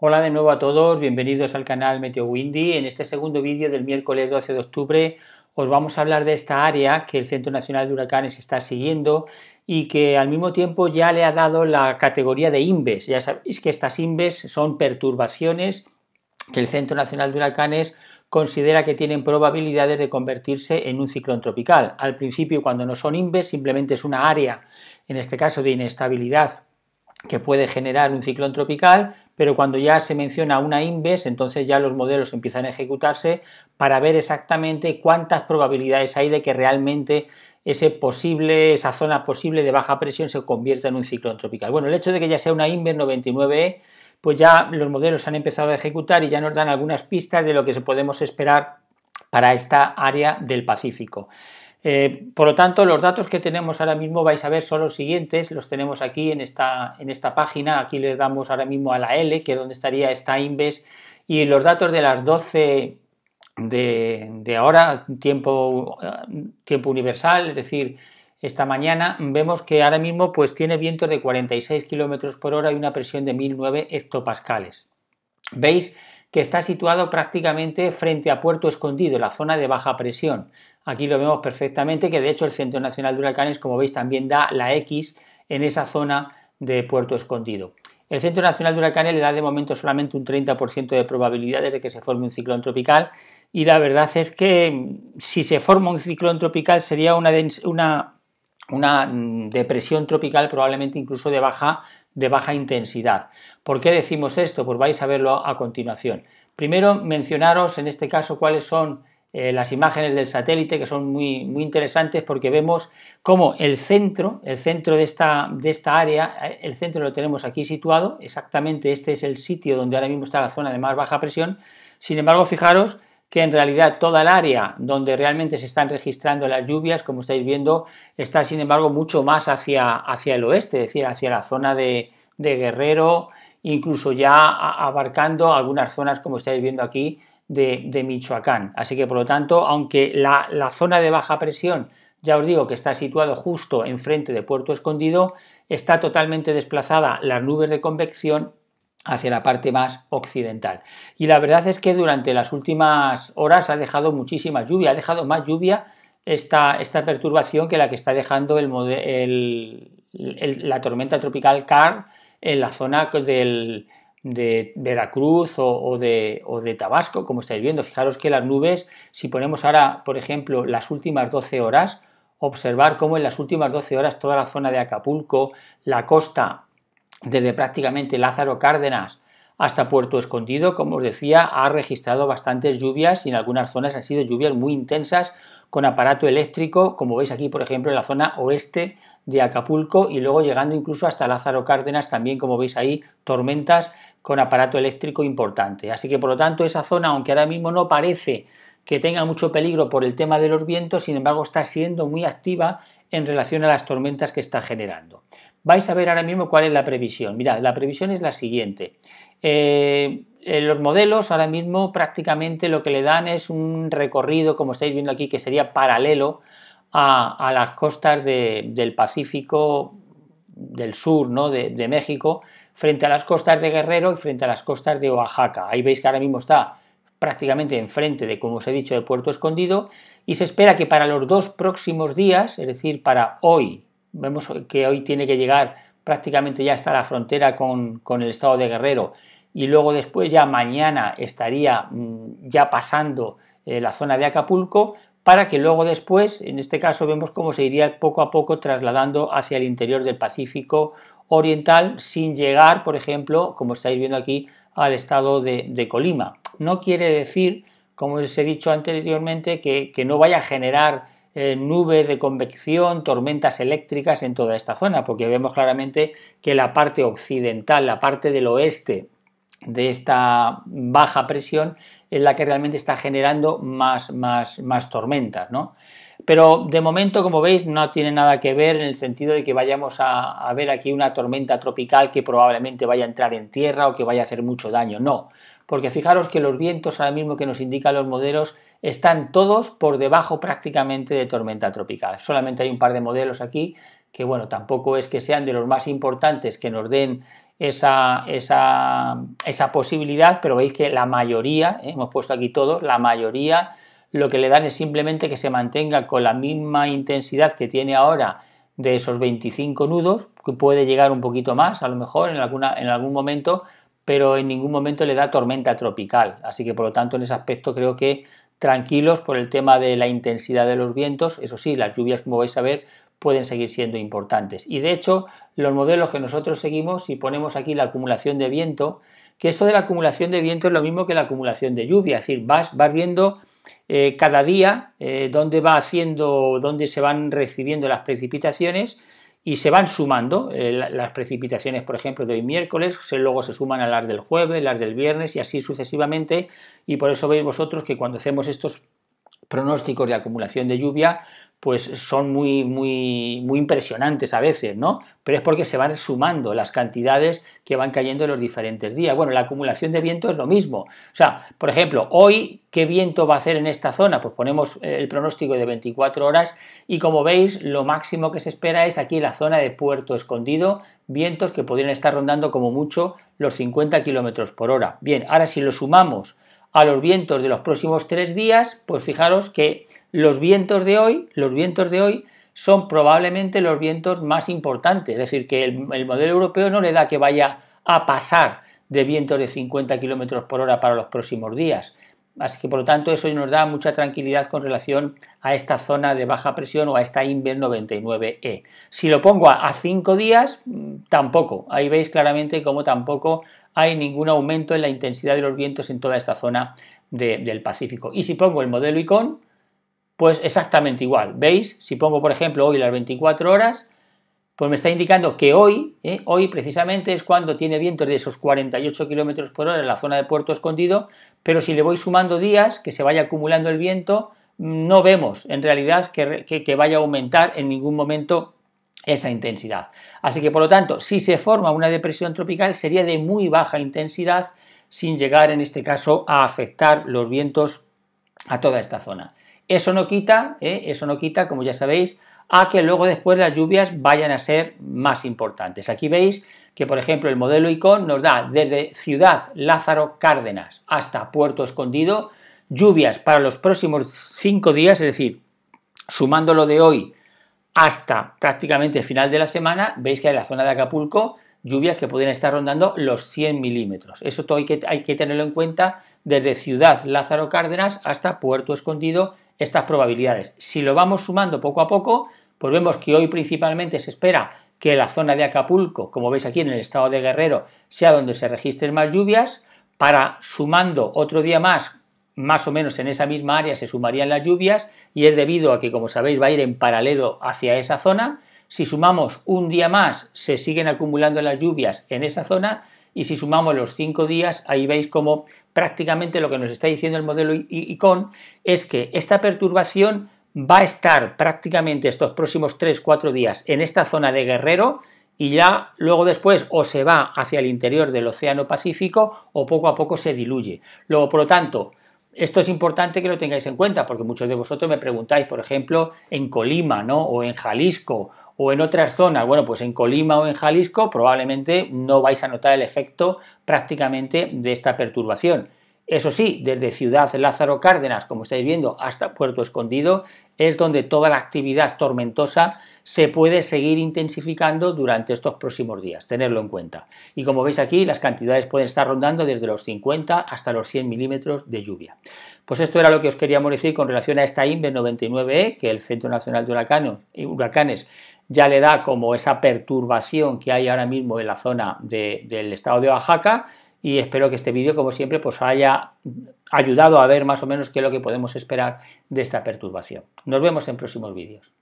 Hola de nuevo a todos, bienvenidos al canal Meteo Windy. En este segundo vídeo del miércoles 12 de octubre os vamos a hablar de esta área que el Centro Nacional de Huracanes está siguiendo y que al mismo tiempo ya le ha dado la categoría de INVES. Ya sabéis que estas INVES son perturbaciones que el Centro Nacional de Huracanes considera que tienen probabilidades de convertirse en un ciclón tropical. Al principio, cuando no son INVES, simplemente es una área, en este caso de inestabilidad que puede generar un ciclón tropical, pero cuando ya se menciona una INVES, entonces ya los modelos empiezan a ejecutarse para ver exactamente cuántas probabilidades hay de que realmente ese posible, esa zona posible de baja presión se convierta en un ciclón tropical. Bueno, el hecho de que ya sea una INVES 99E, e, pues ya los modelos han empezado a ejecutar y ya nos dan algunas pistas de lo que podemos esperar para esta área del Pacífico. Eh, por lo tanto, los datos que tenemos ahora mismo vais a ver son los siguientes, los tenemos aquí en esta, página, aquí les damos ahora mismo a la L, que es donde estaría esta Inves, y los datos de las 12 de, ahora, tiempo, universal, es decir, esta mañana, vemos que ahora mismo pues tiene vientos de 46 km por hora y una presión de 1009 hectopascales. ¿Veis? que está situado prácticamente frente a Puerto Escondido, la zona de baja presión. Aquí lo vemos perfectamente, que de hecho el Centro Nacional de Huracanes, como veis, también da la X en esa zona de Puerto Escondido. El Centro Nacional de Huracanes le da de momento solamente un 30% de probabilidades de que se forme un ciclón tropical y la verdad es que mm, si se forma un ciclón tropical sería una, una, una mm, depresión tropical probablemente incluso de baja, de baja intensidad. ¿Por qué decimos esto? Pues vais a verlo a continuación. Primero mencionaros en este caso cuáles son eh, las imágenes del satélite que son muy, muy interesantes porque vemos cómo el centro, el centro de esta, de esta área, eh, el centro lo tenemos aquí situado, exactamente este es el sitio donde ahora mismo está la zona de más baja presión, sin embargo fijaros que en realidad toda el área donde realmente se están registrando las lluvias, como estáis viendo, está sin embargo mucho más hacia, hacia el oeste, es decir, hacia la zona de, de Guerrero, incluso ya abarcando algunas zonas, como estáis viendo aquí, de, Michoacán. Así que, por lo tanto, aunque la, zona de baja presión ya os digo que está situado justo enfrente de Puerto Escondido, está totalmente desplazada las nubes de convección hacia la parte más occidental. Y la verdad es que durante las últimas horas ha dejado muchísima lluvia, ha dejado más lluvia esta, esta perturbación que la que está dejando el, la tormenta tropical Car en la zona del, de Veracruz o, de, de, Tabasco, como estáis viendo. Fijaros que las nubes, si ponemos ahora, por ejemplo, las últimas 12 horas, observar cómo en las últimas 12 horas toda la zona de Acapulco, la costa, desde prácticamente Lázaro Cárdenas hasta Puerto Escondido, como os decía, ha registrado bastantes lluvias y en algunas zonas han sido lluvias muy intensas con aparato eléctrico, como veis aquí, por ejemplo, en la zona oeste de Acapulco y luego llegando incluso hasta Lázaro Cárdenas, también como veis ahí, tormentas con aparato eléctrico importante. Así que por lo tanto esa zona, aunque ahora mismo no parece que tenga mucho peligro por el tema de los vientos, sin embargo está siendo muy activa en relación a las tormentas que está generando. Vais a ver ahora mismo cuál es la previsión. Mirad, la previsión es la siguiente. Eh, eh, los modelos ahora mismo prácticamente lo que le dan es un recorrido, como estáis viendo aquí, que sería paralelo a, las costas del Pacífico del sur, ¿no? de México, frente a las costas de Guerrero y frente a las costas de Oaxaca. Ahí veis que ahora mismo está prácticamente enfrente de, como os he dicho, de Puerto Escondido y se espera que para los dos próximos días, es decir, para hoy, vemos que hoy tiene que llegar prácticamente ya hasta la frontera con, el estado de Guerrero y luego después ya mañana estaría mm, ya pasando eh, la zona de Acapulco para que luego después, en este caso vemos cómo se iría poco a poco trasladando hacia el interior del Pacífico oriental sin llegar, por ejemplo, como estáis viendo aquí, al estado de, Colima. No quiere decir, como os he dicho anteriormente, que, no vaya a generar eh, nubes de convección, tormentas eléctricas en toda esta zona, porque vemos claramente que la parte occidental, la parte del oeste de esta baja presión es la que realmente está generando más, más, más tormentas, ¿no? Pero de momento, como veis, no tiene nada que ver en el sentido de que vayamos a, ver aquí una tormenta tropical que probablemente vaya a entrar en tierra o que vaya a hacer mucho daño. No, porque fijaros que los vientos ahora mismo que nos indican los modelos están todos por debajo prácticamente de tormenta tropical. Solamente hay un par de modelos aquí que, bueno, tampoco es que sean de los más importantes que nos den esa, posibilidad, pero veis que la mayoría, hemos puesto aquí todos, la mayoría lo que le dan es simplemente que se mantenga con la misma intensidad que tiene ahora de esos 25 nudos, que puede llegar un poquito más, a lo mejor en, alguna, en algún momento, pero en ningún momento le da tormenta tropical. Así que por lo tanto en ese aspecto creo que tranquilos por el tema de la intensidad de los vientos. Eso sí, las lluvias, como vais a ver, pueden seguir siendo importantes. Y de hecho, los modelos que nosotros seguimos, si ponemos aquí la acumulación de viento, que esto de la acumulación de viento es lo mismo que la acumulación de lluvia, es decir, vas, vas viendo eh, cada día donde eh, dónde va haciendo, dónde se van recibiendo las precipitaciones y se van sumando eh, las precipitaciones, por ejemplo, de hoy miércoles, luego se suman a las del jueves, las del viernes y así sucesivamente. Y por eso veis vosotros que cuando hacemos estos pronósticos de acumulación de lluvia pues son muy, muy, muy impresionantes a veces, ¿no? Pero es porque se van sumando las cantidades que van cayendo en los diferentes días. Bueno, la acumulación de viento es lo mismo. O sea, por ejemplo, hoy, ¿qué viento va a hacer en esta zona? Pues ponemos el pronóstico de 24 horas y como veis, lo máximo que se espera es aquí en la zona de Puerto Escondido, vientos que podrían estar rondando como mucho los 50 kilómetros por hora. Bien, ahora si lo sumamos a los vientos de los próximos tres días, pues fijaros que los vientos de hoy, los vientos de hoy son probablemente los vientos más importantes, es decir, que el, modelo europeo no le da que vaya a pasar de vientos de 50 km por hora para los próximos días. Así que por lo tanto eso nos da mucha tranquilidad con relación a esta zona de baja presión o a esta Inver 99E. E. Si lo pongo a 5 días, mm, tampoco. Ahí veis claramente cómo tampoco hay ningún aumento en la intensidad de los vientos en toda esta zona del Pacífico. Y si pongo el modelo ICON, pues exactamente igual. ¿Veis? Si pongo, por ejemplo, hoy las 24 horas, pues me está indicando que hoy, ¿eh? hoy precisamente es cuando tiene vientos de esos 48 kilómetros por hora en la zona de Puerto Escondido, pero si le voy sumando días, que se vaya acumulando el viento, no vemos en realidad que, vaya a aumentar en ningún momento esa intensidad. Así que por lo tanto, si se forma una depresión tropical, sería de muy baja intensidad, sin llegar en este caso a afectar los vientos a toda esta zona. Eso no quita, ¿eh? eso no quita, como ya sabéis, a que luego después las lluvias vayan a ser más importantes. Aquí veis que, por ejemplo, el modelo ICON nos da desde Ciudad Lázaro Cárdenas hasta Puerto Escondido lluvias para los próximos cinco días, es decir, sumando lo de hoy hasta prácticamente el final de la semana, veis que en la zona de Acapulco lluvias que pueden estar rondando los 100 milímetros. Eso todo que, hay que tenerlo en cuenta desde Ciudad Lázaro Cárdenas hasta Puerto Escondido, estas probabilidades. Si lo vamos sumando poco a poco, pues vemos que hoy principalmente se espera que la zona de Acapulco, como veis aquí en el estado de Guerrero, sea donde se registren más lluvias, para sumando otro día más, más o menos en esa misma área se sumarían las lluvias y es debido a que, como sabéis, va a ir en paralelo hacia esa zona. Si sumamos un día más, se siguen acumulando las lluvias en esa zona y si sumamos los cinco días, ahí veis como prácticamente lo que nos está diciendo el modelo ICON es que esta perturbación va a estar prácticamente estos próximos 3-4 días en esta zona de Guerrero y ya luego después o se va hacia el interior del Océano Pacífico o poco a poco se diluye. Luego, por lo tanto, esto es importante que lo tengáis en cuenta porque muchos de vosotros me preguntáis, por ejemplo, en Colima, ¿no? O en Jalisco o en otras zonas. Bueno, pues en Colima o en Jalisco probablemente no vais a notar el efecto prácticamente de esta perturbación. Eso sí, desde Ciudad Lázaro Cárdenas, como estáis viendo, hasta Puerto Escondido, es donde toda la actividad tormentosa se puede seguir intensificando durante estos próximos días, tenerlo en cuenta. Y como veis aquí, las cantidades pueden estar rondando desde los 50 hasta los 100 milímetros de lluvia. Pues esto era lo que os queríamos decir con relación a esta INVE 99E, e, que el Centro Nacional de Huracanes ya le da como esa perturbación que hay ahora mismo en la zona del estado de Oaxaca, y espero que este vídeo, como siempre, pues haya ayudado a ver más o menos qué es lo que podemos esperar de esta perturbación. Nos vemos en próximos vídeos.